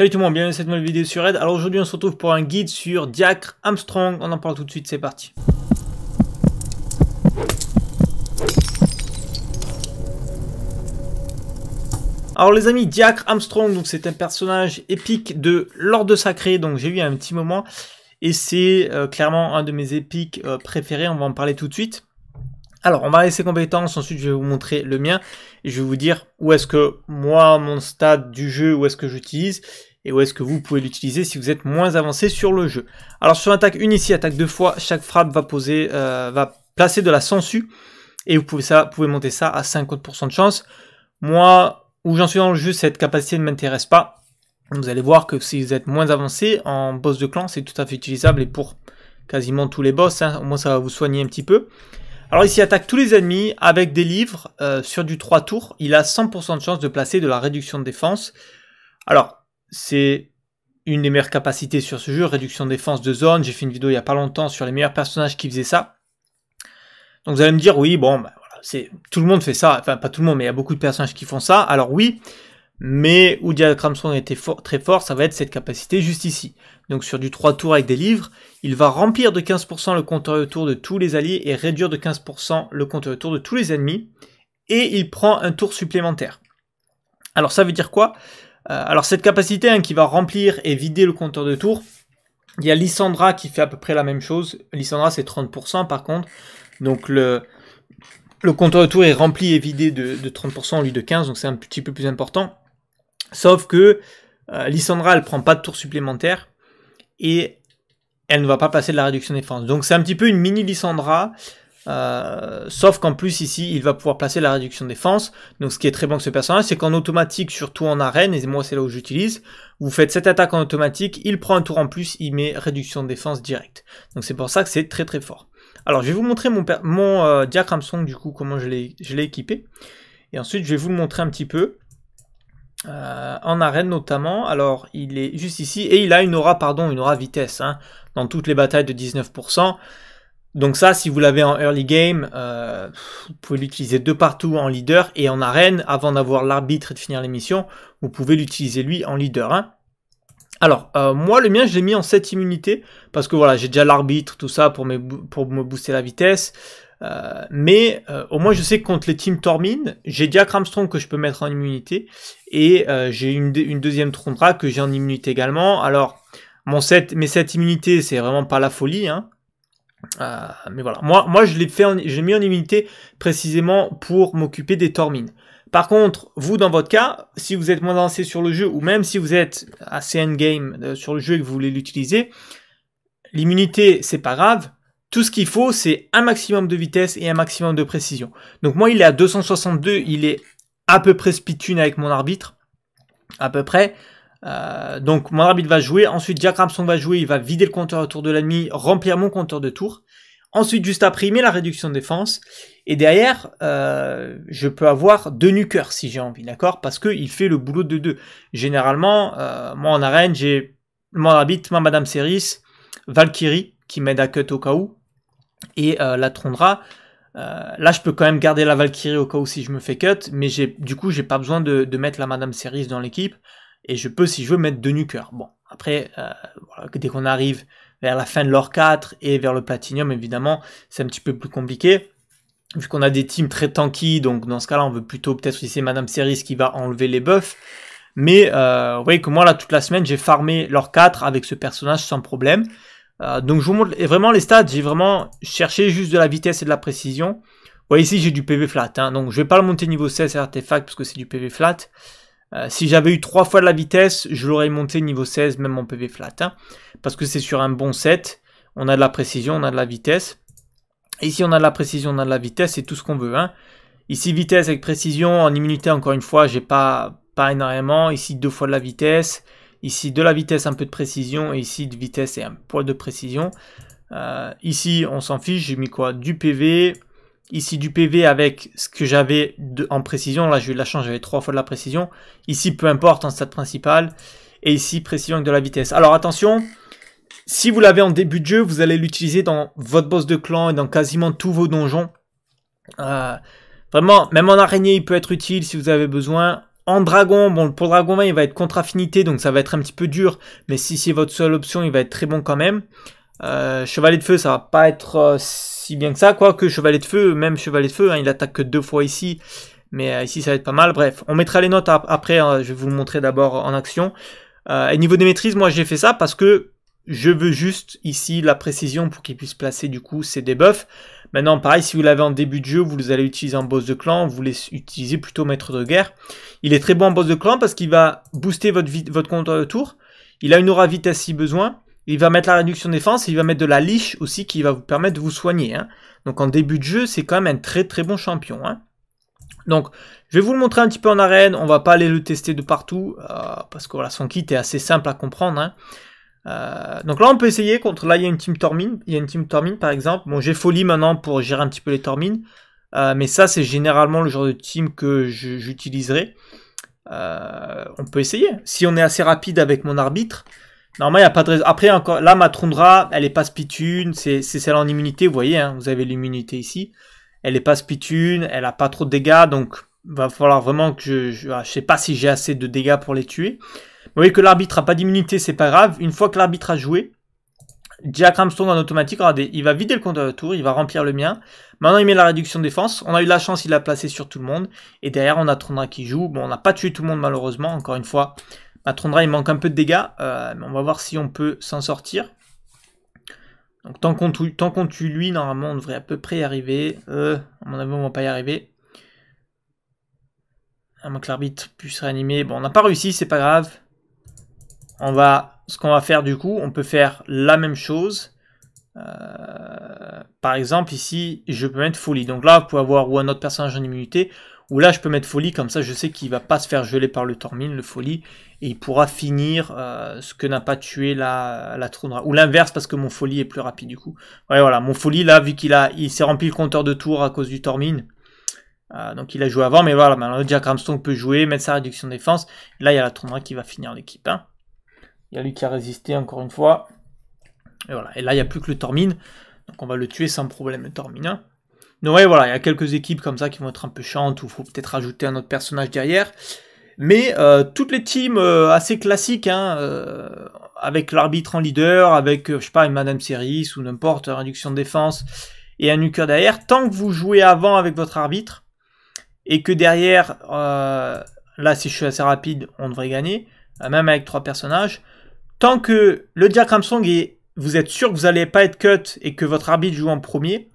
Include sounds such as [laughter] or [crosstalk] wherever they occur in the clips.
Salut tout le monde, bienvenue dans cette nouvelle vidéo sur Red. Alors aujourd'hui on se retrouve pour un guide sur Diacre Armstrong, on en parle tout de suite, c'est parti. Alors les amis, Diacre Armstrong, donc c'est un personnage épique de l'ordre sacré, donc j'ai eu un petit moment, et c'est euh, clairement un de mes épiques euh, préférés, on va en parler tout de suite. Alors, on va aller ses compétences, ensuite je vais vous montrer le mien, et je vais vous dire où est-ce que moi, mon stade du jeu, où est-ce que j'utilise, et où est-ce que vous pouvez l'utiliser si vous êtes moins avancé sur le jeu. Alors, sur attaque une ici, attaque deux fois, chaque frappe va poser, euh, va placer de la sangsue, et vous pouvez, ça, pouvez monter ça à 50% de chance. Moi, où j'en suis dans le jeu, cette capacité ne m'intéresse pas. Vous allez voir que si vous êtes moins avancé, en boss de clan, c'est tout à fait utilisable, et pour quasiment tous les boss, hein, au moins ça va vous soigner un petit peu. Alors il attaque tous les ennemis avec des livres euh, sur du 3 tours. Il a 100% de chance de placer de la réduction de défense. Alors c'est une des meilleures capacités sur ce jeu, réduction de défense de zone. J'ai fait une vidéo il n'y a pas longtemps sur les meilleurs personnages qui faisaient ça. Donc vous allez me dire oui bon bah, c'est tout le monde fait ça, enfin pas tout le monde mais il y a beaucoup de personnages qui font ça. Alors oui mais où Cramson était très fort, ça va être cette capacité juste ici. Donc sur du 3 tours avec des livres, il va remplir de 15% le compteur de tour de tous les alliés et réduire de 15% le compteur de tour de tous les ennemis, et il prend un tour supplémentaire. Alors ça veut dire quoi euh, Alors cette capacité hein, qui va remplir et vider le compteur de tour, il y a Lissandra qui fait à peu près la même chose. Lysandra c'est 30% par contre, donc le, compteur de tour est rempli et vidé de, 30% au lieu de 15, donc c'est un petit peu plus important. Sauf que euh, Lissandra, elle prend pas de tour supplémentaire et elle ne va pas passer de la réduction défense. Donc c'est un petit peu une mini Lissandra. Euh, sauf qu'en plus ici il va pouvoir placer la réduction défense donc ce qui est très bon avec ce personnage c'est qu'en automatique surtout en arène et moi c'est là où j'utilise vous faites cette attaque en automatique il prend un tour en plus il met réduction de défense directe donc c'est pour ça que c'est très très fort alors je vais vous montrer mon, mon euh, du coup comment je l'ai équipé et ensuite je vais vous le montrer un petit peu euh, en arène notamment. Alors il est juste ici et il a une aura, pardon, une aura vitesse hein, dans toutes les batailles de 19%. Donc ça, si vous l'avez en early game, euh, vous pouvez l'utiliser de partout en leader et en arène. Avant d'avoir l'arbitre et de finir les missions vous pouvez l'utiliser lui en leader. Hein. Alors, euh, moi, le mien, je l'ai mis en 7 immunité parce que voilà, j'ai déjà l'arbitre, tout ça pour, pour me booster la vitesse. Euh, mais euh, au moins je sais que contre les teams Tormin, j'ai Jack Armstrong que je peux mettre en immunité et euh, j'ai une, deuxième Trondra que j'ai en immunité également. Alors mon set, mes 7 immunités c'est vraiment pas la folie, hein. mais voilà, moi, moi je l'ai fait, mis en immunité précisément pour m'occuper des Tormin. Par contre, vous dans votre cas, si vous êtes moins lancé sur le jeu ou même si vous êtes assez endgame sur le jeu et que vous voulez l'utiliser, l'immunité c'est pas grave tout ce qu'il faut, c'est un maximum de vitesse et un maximum de précision. Donc moi, il est à 262, il est à peu près spitune avec mon arbitre, à peu près. Euh, donc mon arbitre va jouer, ensuite Jack Ramson va jouer, il va vider le compteur autour de l'ennemi, remplir mon compteur de tour. Ensuite, juste après, il met la réduction de défense. Et derrière, euh, je peux avoir deux nuqueurs si j'ai envie, d'accord Parce qu'il fait le boulot de deux. Généralement, euh, moi en arène, j'ai mon arbitre, ma Madame Ceris, Valkyrie, qui m'aide à cut au cas où, et euh, la Trondra. Euh, là, je peux quand même garder la Valkyrie au cas où si je me fais cut, mais du coup, j'ai pas besoin de, mettre la Madame Cerise dans l'équipe, et je peux, si je veux, mettre deux nuqueurs. Bon, après, euh, dès qu'on arrive vers la fin de l'or 4 et vers le Platinum, évidemment, c'est un petit peu plus compliqué, vu qu'on a des teams très tanky, donc dans ce cas-là, on veut plutôt peut-être si c'est Madame Cerise qui va enlever les buffs, mais euh, vous voyez que moi, là, toute la semaine, j'ai farmé l'or 4 avec ce personnage sans problème, euh, donc je vous montre vraiment les stats, j'ai vraiment cherché juste de la vitesse et de la précision. Ouais, ici j'ai du PV flat, hein. donc je vais pas le monter niveau 16 artefact parce que c'est du PV flat. Euh, si j'avais eu 3 fois de la vitesse, je l'aurais monté niveau 16 même en PV flat. Hein. parce que c'est sur un bon set, on a de la précision, on a de la vitesse. Ici on a de la précision, on a de la vitesse, c'est tout ce qu'on veut. Hein. Ici vitesse avec précision, en immunité encore une fois, j'ai pas, pas énormément. Ici deux fois de la vitesse. Ici, de la vitesse, un peu de précision. Et ici, de vitesse et un poil de précision. Euh, ici, on s'en fiche. J'ai mis quoi Du PV. Ici, du PV avec ce que j'avais en précision. Là, j'ai eu de la chance, j'avais trois fois de la précision. Ici, peu importe, en stade principal. Et ici, précision avec de la vitesse. Alors, attention. Si vous l'avez en début de jeu, vous allez l'utiliser dans votre boss de clan et dans quasiment tous vos donjons. Euh, vraiment, même en araignée, il peut être utile si vous avez besoin. En dragon, bon, pour dragon 20, il va être contre affinité, donc ça va être un petit peu dur. Mais si c'est votre seule option, il va être très bon quand même. Euh, Chevalier de feu, ça va pas être euh, si bien que ça, quoi. Que Chevalier de feu, même Chevalier de feu, hein, il attaque que deux fois ici. Mais euh, ici, ça va être pas mal. Bref, on mettra les notes après. Hein, je vais vous le montrer d'abord en action. Euh, et niveau des maîtrises, moi, j'ai fait ça parce que je veux juste ici la précision pour qu'il puisse placer du coup ses debuffs. Maintenant, pareil, si vous l'avez en début de jeu, vous allez utiliser en boss de clan, vous les utilisez plutôt maître de guerre. Il est très bon en boss de clan parce qu'il va booster votre, votre compteur de tour. Il a une aura vitesse si besoin. Il va mettre la réduction défense, et il va mettre de la liche aussi qui va vous permettre de vous soigner. Hein. Donc en début de jeu, c'est quand même un très très bon champion. Hein. Donc je vais vous le montrer un petit peu en arène, on va pas aller le tester de partout, euh, parce que voilà, son kit est assez simple à comprendre. Hein. Euh, donc là, on peut essayer contre. Là, il y a une team Tormine. Il y a une team Tormine, par exemple. Bon, j'ai Folie maintenant pour gérer un petit peu les Tormines. Euh, mais ça, c'est généralement le genre de team que j'utiliserai. Euh, on peut essayer. Si on est assez rapide avec mon arbitre, normalement, il n'y a pas de raison. Après, encore, là, ma Trundra, elle est pas spitune. C'est celle en immunité. Vous voyez, hein, vous avez l'immunité ici. Elle est pas spitune. Elle a pas trop de dégâts. Donc, va falloir vraiment que je. Je, je sais pas si j'ai assez de dégâts pour les tuer voyez que l'arbitre n'a pas d'immunité, c'est pas grave. Une fois que l'arbitre a joué, Jack Armstrong en automatique, regardez, il va vider le compte de tour, il va remplir le mien. Maintenant, il met la réduction de défense. On a eu la chance, il l'a placé sur tout le monde. Et derrière, on a Trondra qui joue. Bon, on n'a pas tué tout le monde, malheureusement, encore une fois. Trondra, il manque un peu de dégâts. Euh, mais on va voir si on peut s'en sortir. Donc, tant qu'on tue, lui, normalement, on devrait à peu près y arriver. Euh, à mon avis, on va pas y arriver. À moins que l'arbitre puisse réanimer. Bon, on n'a pas réussi, c'est pas grave on va, ce qu'on va faire du coup, on peut faire la même chose. Euh, par exemple, ici, je peux mettre folie. Donc là, vous pouvez avoir ou un autre personnage en immunité, ou là, je peux mettre folie, comme ça, je sais qu'il va pas se faire geler par le Tormine, le folie, et il pourra finir euh, ce que n'a pas tué la, la Trondra. Ou l'inverse, parce que mon folie est plus rapide, du coup. Ouais, voilà, mon folie, là, vu qu'il a, il s'est rempli le compteur de tours à cause du Tormine, euh, donc il a joué avant, mais voilà, maintenant, Jack Armstrong peut jouer, mettre sa réduction de défense. Là, il y a la Trondra qui va finir l'équipe, hein. Il y a lui qui a résisté encore une fois. Et voilà. Et là, il n'y a plus que le Tormin. Donc on va le tuer sans problème, le Tormine. Donc ouais, voilà, il y a quelques équipes comme ça qui vont être un peu chiantes, ou il faut peut-être ajouter un autre personnage derrière. Mais euh, toutes les teams euh, assez classiques, hein, euh, avec l'arbitre en leader, avec, je sais pas, une Madame Series ou n'importe, réduction de défense, et un nuker derrière, tant que vous jouez avant avec votre arbitre, et que derrière, là si je suis assez rapide, on devrait gagner, même avec trois personnages, tant que le Jack Song est, vous êtes sûr que vous n'allez pas être cut et que votre arbitre joue en premier,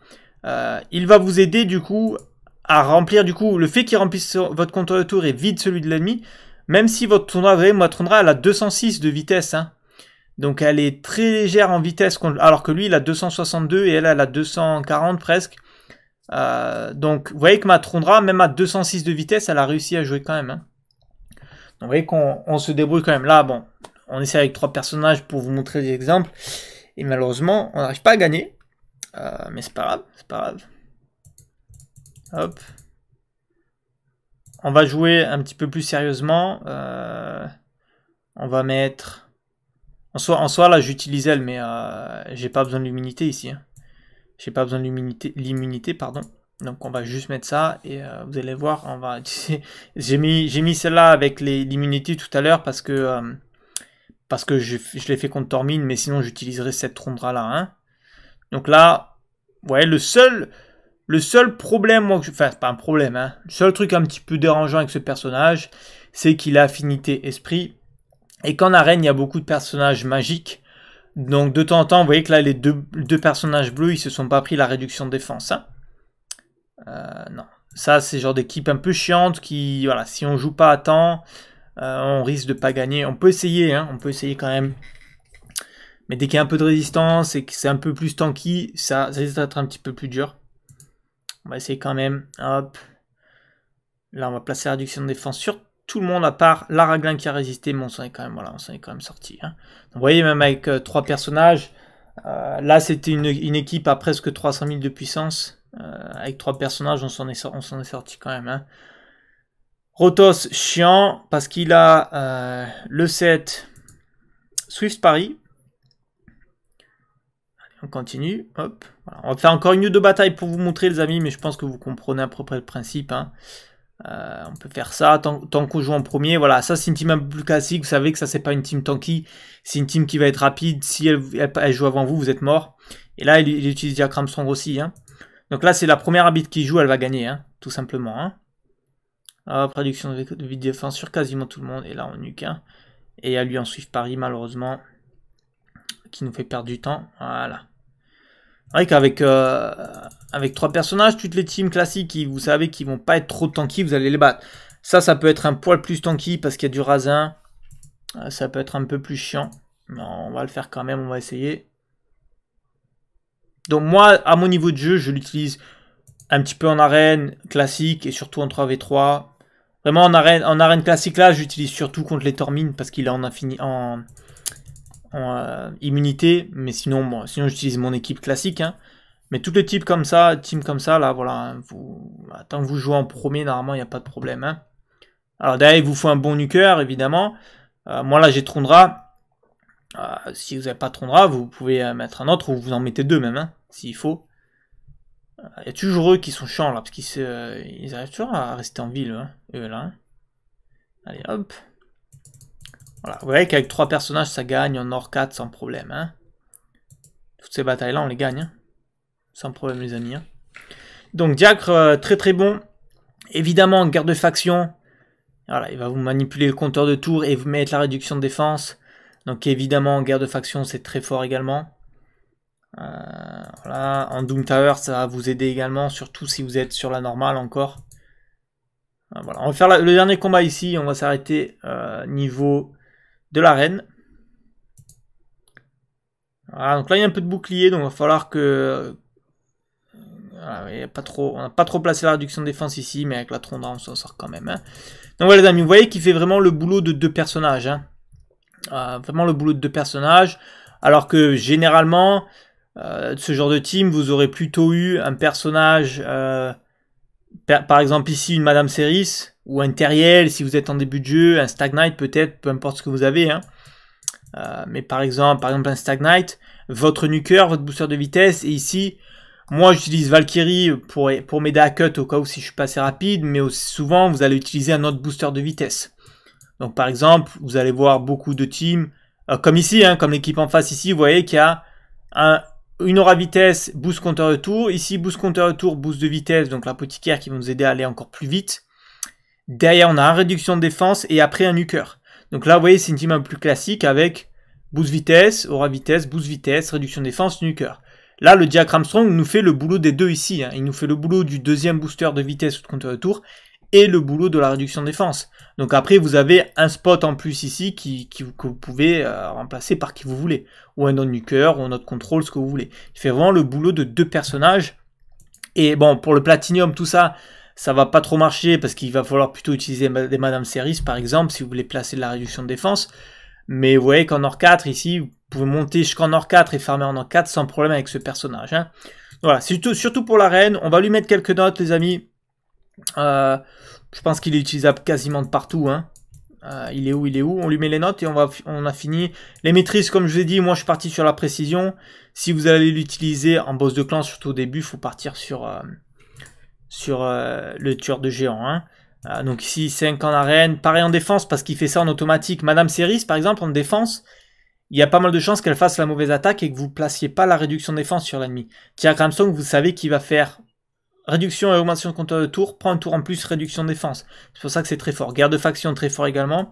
euh, il va vous aider du coup à remplir du coup le fait qu'il remplisse votre compteur de tour et vide celui de l'ennemi, même si votre tournoi ma Trondra, à la 206 de vitesse. Hein. Donc elle est très légère en vitesse, alors que lui il a 262 et elle, elle a 240 presque. Euh, donc vous voyez que Trondra, même à 206 de vitesse, elle a réussi à jouer quand même. Donc hein. vous voyez qu'on se débrouille quand même. Là, bon, on essaie avec trois personnages pour vous montrer des exemples. Et malheureusement, on n'arrive pas à gagner. Euh, mais c'est pas grave, c'est pas grave. Hop. On va jouer un petit peu plus sérieusement. Euh, on va mettre... En soi, en là, j'utilise elle, mais euh, j'ai pas besoin de l'immunité ici. Hein. J'ai pas besoin de l'immunité, pardon. Donc on va juste mettre ça et vous allez voir, on va. [laughs] j'ai mis, mis celle-là avec l'immunité tout à l'heure parce que parce que je, l'ai fait contre Tormine, mais sinon j'utiliserai cette Trondra là. Hein. Donc là, ouais, le seul, le seul problème, moi, que enfin, pas un problème, hein, le seul truc un petit peu dérangeant avec ce personnage, c'est qu'il a affinité esprit, et qu'en arène, il y a beaucoup de personnages magiques. Donc de temps en temps, vous voyez que là, les deux, personnages bleus, ils se sont pas pris la réduction de défense. Hein. Euh, non. Ça, c'est genre d'équipe un peu chiante qui, voilà, si on joue pas à temps, euh, on risque de pas gagner. On peut essayer, hein. on peut essayer quand même. Mais dès qu'il y a un peu de résistance et que c'est un peu plus tanky, ça, ça risque d'être un petit peu plus dur. On va essayer quand même. Hop. Là, on va placer la réduction de défense sur tout le monde à part l'Araglin qui a résisté, mais on s'en est quand même, voilà, est quand même sorti. Hein. vous voyez, même avec euh, trois personnages, euh, là c'était une, équipe à presque 300 000 de puissance. avec trois personnages, on s'en est, est sorti quand même. Hein. Rotos, chiant, parce qu'il a euh, le 7 Swift Paris. on continue. On va faire encore une nuit de bataille pour vous montrer, les amis, mais je pense que vous comprenez à peu près le principe. Hein. Euh, on peut faire ça tant, qu'on joue en premier. Voilà, ça c'est une team un peu plus classique. Vous savez que ça c'est pas une team tanky. C'est une team qui va être rapide. Si elle, joue avant vous, vous êtes mort. Et là, il, utilise Diagram Strong aussi. Hein. Donc là, c'est la première habit qui joue, elle va gagner, hein, tout simplement. Hein. Ah, traduction de vidéo défense sur quasiment tout le monde, et là on eu qu'un Et à lui en suivre Paris, malheureusement, qui nous fait perdre du temps. Voilà. Euh, avec trois personnages, toutes les teams classiques, vous savez qu'ils vont pas être trop tanky, vous allez les battre. Ça, ça peut être un poil plus tanky parce qu'il y a du rasin. Euh, ça peut être un peu plus chiant. Mais on va le faire quand même, on va essayer. Donc moi, à mon niveau de jeu, je l'utilise un petit peu en arène classique et surtout en 3v3. Vraiment, en arène, en arène classique, là, j'utilise surtout contre les Tormines parce qu'il est en, infini, en, euh, immunité. Mais sinon, sinon j'utilise mon équipe classique. Hein. Mais tous les types comme ça, team comme ça, là, voilà. Hein, vous, bah, tant que vous jouez en premier, normalement, il n'y a pas de problème. Hein. Alors derrière, il vous faut un bon nuqueur, évidemment. Euh, moi, là, j'ai Trondra. Euh, si vous n'avez pas Trondra, vous pouvez mettre un autre ou vous en mettez deux même, s'il faut. Il y a toujours eux qui sont chiants là, parce qu'ils arrivent toujours à rester en ville, hein, eux là. Hein. Allez, hop. Voilà, vous voyez qu'avec trois personnages, ça gagne en or 4 sans problème. Hein. Toutes ces batailles-là, on les gagne. Hein. Sans problème, les amis. Donc, Diacre, euh, très très bon. Évidemment, guerre de faction. Voilà, il va vous manipuler le compteur de tours et vous mettre la réduction de défense. Donc, évidemment, guerre de faction, c'est très fort également. Euh, voilà, en Doom Tower, ça va vous aider également, surtout si vous êtes sur la normale encore. Euh, on va faire le dernier combat ici, on va s'arrêter euh, niveau de l'arène. Voilà, donc là il y a un peu de bouclier, donc il va falloir que... pas trop, on n'a pas trop placé la réduction de défense ici, mais avec la tronda on s'en sort quand même. Hein. Donc voilà les amis, vous voyez qu'il fait vraiment le boulot de deux personnages. Hein. vraiment le boulot de deux personnages. Alors que généralement, de euh, ce genre de team, vous aurez plutôt eu un personnage, euh, par exemple ici une Madame Ceris, ou un teriel si vous êtes en début de jeu, un Stagnite peut-être, peu importe ce que vous avez. Hein. Euh, mais par exemple, par exemple un Stagnite, votre nuqueur, votre booster de vitesse, et ici, moi j'utilise Valkyrie pour, pour m'aider à cut au cas où si je suis pas assez rapide, mais aussi souvent vous allez utiliser un autre booster de vitesse. Donc par exemple, vous allez voir beaucoup de teams, comme ici, hein, comme l'équipe en face ici, vous voyez qu'il y a un, une aura vitesse, boost compteur de tour. Ici, boost compteur de tour, boost de vitesse, donc l'apothicaire qui va nous aider à aller encore plus vite. Derrière, on a un réduction de défense et après un nuqueur. Donc là, vous voyez, c'est une team un peu plus classique avec boost vitesse, aura vitesse, boost vitesse, réduction de défense, nuqueur. Là, le diagramme strong nous fait le boulot des deux ici. Hein. Il nous fait le boulot du deuxième booster de vitesse ou de compteur de tour et le boulot de la réduction de défense. Donc après, vous avez un spot en plus ici qui, que vous pouvez euh, remplacer par qui vous voulez. Ou un autre nuker, ou un autre contrôle, ce que vous voulez. Il fait vraiment le boulot de deux personnages. Et bon, pour le platinum, tout ça, ça va pas trop marcher parce qu'il va falloir plutôt utiliser des Madame Series, par exemple, si vous voulez placer de la réduction de défense. Mais vous voyez qu'en or 4, ici, vous pouvez monter jusqu'en or 4 et farmer en or 4 sans problème avec ce personnage. Hein. Voilà, surtout, surtout pour la reine. On va lui mettre quelques notes, les amis. Euh, je pense qu'il est utilisable quasiment de partout. Hein. Euh, il est où, il est où. On lui met les notes et on, va, on a fini. Les maîtrises, comme je vous ai dit, moi je suis parti sur la précision. Si vous allez l'utiliser en boss de clan, surtout au début, il faut partir sur, euh, sur le tueur de géant. Hein. donc ici, 5 en arène. Pareil en défense, parce qu'il fait ça en automatique. Madame Ceris, par exemple, en défense, il y a pas mal de chances qu'elle fasse la mauvaise attaque et que vous placiez pas la réduction de défense sur l'ennemi. Tia vous savez qu'il va faire Réduction et augmentation de compteur de tour, prend un tour en plus, réduction de défense. C'est pour ça que c'est très fort. Guerre de faction, très fort également.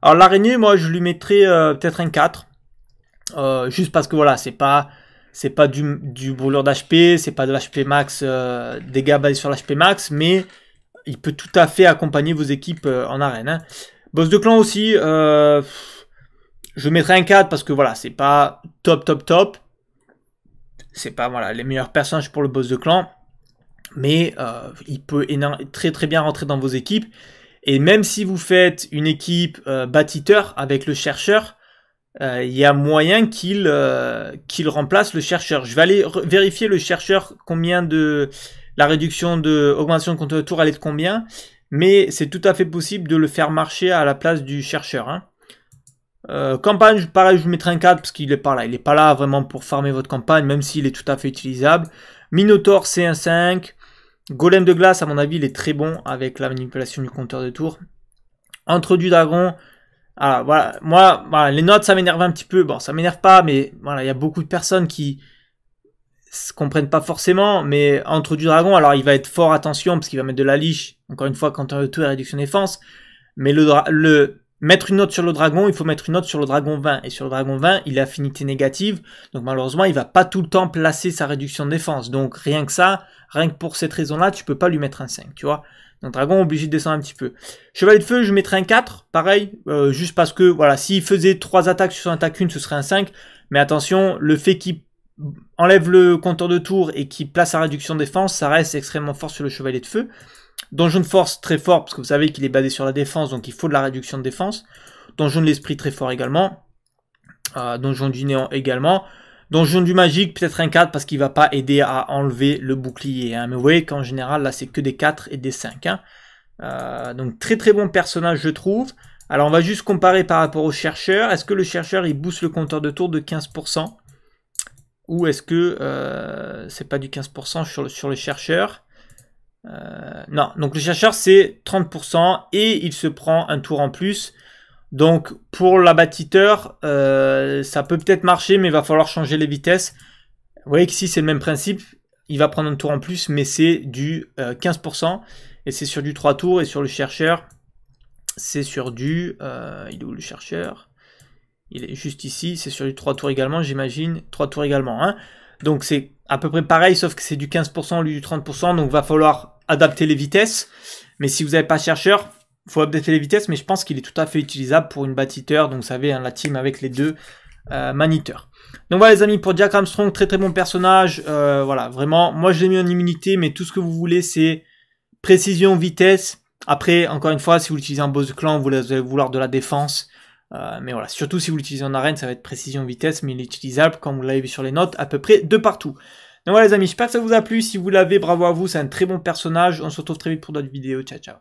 Alors l'araignée, moi je lui mettrais euh, peut-être un 4. Euh, juste parce que voilà, c'est pas c'est pas du, du brûleur d'HP, c'est pas de l'HP max, euh, dégâts basés sur l'HP max, mais il peut tout à fait accompagner vos équipes en arène. Hein. Boss de clan aussi, je mettrai un 4 parce que voilà, c'est pas top top top. C'est pas voilà les meilleurs personnages pour le boss de clan mais euh, il peut très très bien rentrer dans vos équipes. Et même si vous faites une équipe euh, bâtiteur avec le chercheur, euh, il y a moyen qu'il remplace le chercheur. Je vais aller vérifier le chercheur combien de la réduction de augmentation de compte de tour allait de combien, mais c'est tout à fait possible de le faire marcher à la place du chercheur. Hein. campagne, pareil, je vous mettrai un cadre parce qu'il est pas là. Il est pas là vraiment pour farmer votre campagne, même s'il est tout à fait utilisable. Minotaur C1-5. Golem de glace, à mon avis, il est très bon avec la manipulation du compteur de tour. Entre du dragon. Ah voilà, moi, les notes, ça m'énerve un petit peu. Bon, ça m'énerve pas, mais voilà, il y a beaucoup de personnes qui comprennent pas forcément. Mais entre du dragon, alors il va être fort, attention, parce qu'il va mettre de la liche. Encore une fois, compteur de tour et réduction défense. Mais le, le mettre une note sur le dragon, il faut mettre une note sur le dragon 20. Et sur le dragon 20, il a affinité négative. Donc malheureusement, il va pas tout le temps placer sa réduction de défense. Donc rien que ça, rien que pour cette raison-là, tu peux pas lui mettre un 5, tu vois. Donc dragon obligé de descendre un petit peu. Chevalier de feu, je mettrais un 4, pareil, euh, juste parce que voilà, s'il faisait 3 attaques sur son attaque 1, ce serait un 5. Mais attention, le fait qu'il enlève le compteur de tour et qu'il place sa réduction de défense, ça reste extrêmement fort sur le chevalier de feu. Donjon de force très fort, parce que vous savez qu'il est basé sur la défense, donc il faut de la réduction de défense. Donjon de l'esprit très fort également. Euh, donjon du néant également. Donjon du magique, peut-être un 4 parce qu'il va pas aider à enlever le bouclier. Hein. Mais vous voyez qu'en général, là, c'est que des 4 et des 5. Hein. Euh, donc très très bon personnage, je trouve. Alors on va juste comparer par rapport au chercheur. Est-ce que le chercheur, il booste le compteur de tour de 15% Ou est-ce que euh, c'est pas du 15% sur le, sur le chercheur euh, non, donc le chercheur c'est 30% et il se prend un tour en plus. Donc pour l'abattiteur euh, ça peut peut-être marcher, mais il va falloir changer les vitesses. Vous voyez que si c'est le même principe, il va prendre un tour en plus, mais c'est du 15%. Euh, et c'est sur du 3 tours. Et sur le chercheur, c'est sur du... il est où le chercheur Il est juste ici. C'est sur du 3 tours également, j'imagine. 3 tours également. Hein. Donc c'est à peu près pareil, sauf que c'est du 15% au lieu du 30%. Donc va falloir adapter les vitesses. Mais si vous n'avez pas chercheur, il faut adapter les vitesses. Mais je pense qu'il est tout à fait utilisable pour une bâtiteur, Donc, vous savez, hein, la team avec les deux euh, maniteurs. Donc voilà les amis, pour Jack Armstrong, très très bon personnage. Euh, voilà, vraiment, moi je l'ai mis en immunité, mais tout ce que vous voulez, c'est précision, vitesse. Après, encore une fois, si vous l'utilisez en boss clan, vous allez vouloir de la défense. Euh, mais voilà, surtout si vous l'utilisez en arène, ça va être précision, vitesse, mais il est utilisable, comme vous l'avez vu sur les notes, à peu près de partout. Donc voilà les amis, j'espère que ça vous a plu. Si vous l'avez, bravo à vous, c'est un très bon personnage. On se retrouve très vite pour d'autres vidéos. Ciao, ciao.